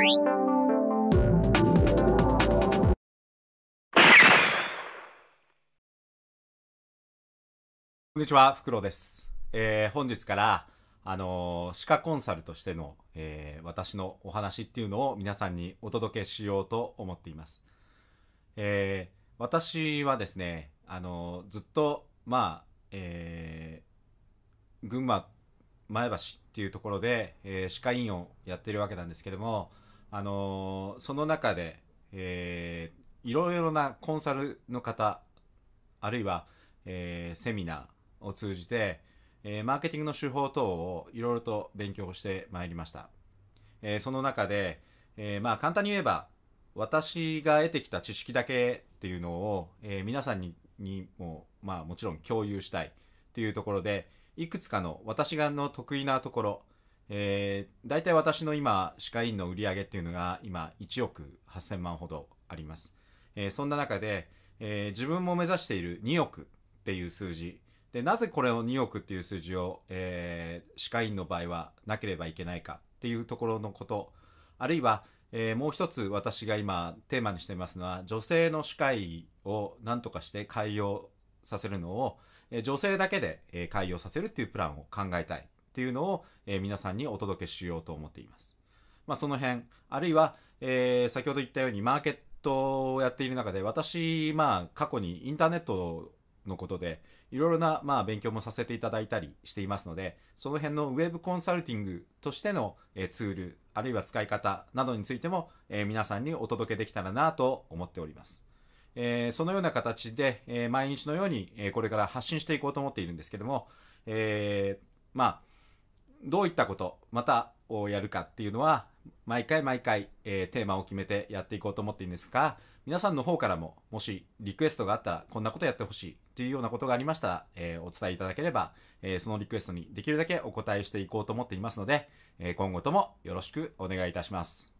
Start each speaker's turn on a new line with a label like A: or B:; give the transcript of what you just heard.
A: こんにちは、フクロです。えー、本日から、あのー、歯科コンサルとしての、えー、私のお話っていうのを皆さんにお届けしようと思っています。えー、私はですね、あのー、ずっと、まあ、えー、群馬、前橋っていうところで、えー、歯科医院をやってるわけなんですけども、あのー、その中で、えー、いろいろなコンサルの方、あるいは、えー、セミナーを通じて、えー、マーケティングの手法等をいろいろと勉強してまいりました。えー、その中で、えー、まあ簡単に言えば、私が得てきた知識だけっていうのを、えー、皆さんににも、まあもちろん共有したいっていうところで、いくつかの私がの得意なところ、えー、大体私の今、歯科医院の売り上げっていうのが今1億8000万ほどあります。えー、そんな中で、えー、自分も目指している2億っていう数字。で、なぜこれを2億っていう数字を、えー、歯科医院の場合はなければいけないかっていうところのこと。あるいは、えー、もう一つ私が今テーマにしていますのは、女性の歯科医を何とかして開業させるのを、えー、女性だけで、えー、開業させるっていうプランを考えたいっていうのを、え皆さんにお届けしようと思っています。まあ、その辺、あるいは、えー、先ほど言ったようにマーケットをやっている中で、私、まあ、過去にインターネットのことで、いろいろな、まあ、勉強もさせていただいたりしていますので、その辺のウェブコンサルティングとしての、えー、ツール、あるいは使い方などについても、えー、皆さんにお届けできたらなと思っております。えー、そのような形で、え毎日のように、えこれから発信していこうと思っているんですけども、えまあ、どういったこと、またをやるかっていうのは、毎回毎回、えー、テーマを決めてやっていこうと思っているんですが、皆さんの方からも、もしリクエストがあったら、こんなことやってほしいというようなことがありましたら、えー、お伝えいただければ、えー、そのリクエストにできるだけお答えしていこうと思っていますので、え今後ともよろしくお願いいたします。